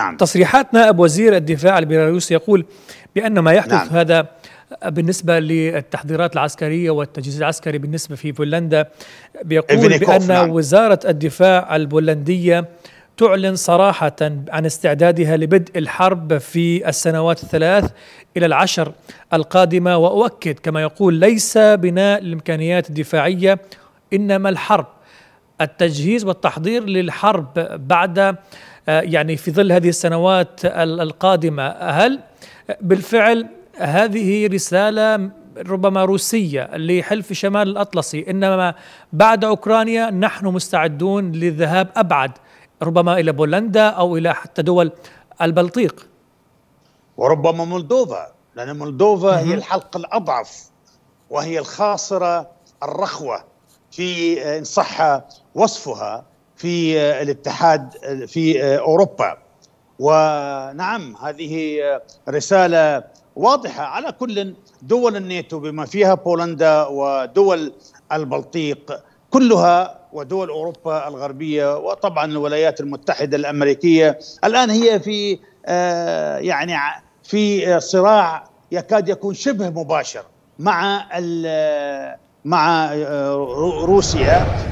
نعم. تصريحات نائب وزير الدفاع البيلاروسي يقول بأن ما يحدث نعم. هذا بالنسبة للتحضيرات العسكرية والتجهيز العسكري بالنسبة في بولندا بيقول بأن نعم. وزارة الدفاع البولندية تعلن صراحة عن استعدادها لبدء الحرب في السنوات الثلاث إلى العشر القادمة وأؤكد كما يقول ليس بناء الإمكانيات الدفاعية إنما الحرب التجهيز والتحضير للحرب بعد آه، يعني في ظل هذه السنوات القادمة هل بالفعل هذه رسالة ربما روسية لحلف شمال الأطلسي إنما بعد أوكرانيا نحن مستعدون للذهاب أبعد ربما إلى بولندا أو إلى حتى دول البلطيق وربما مولدوفا لأن مولدوفا هي الحلقة الأضعف وهي الخاصرة الرخوة في آه، إن صح وصفها في آه، الاتحاد في آه، اوروبا ونعم هذه آه، رساله واضحه على كل دول الناتو بما فيها بولندا ودول البلطيق كلها ودول اوروبا الغربيه وطبعا الولايات المتحده الامريكيه الان هي في يعني في صراع يكاد يكون شبه مباشر مع مع روسيا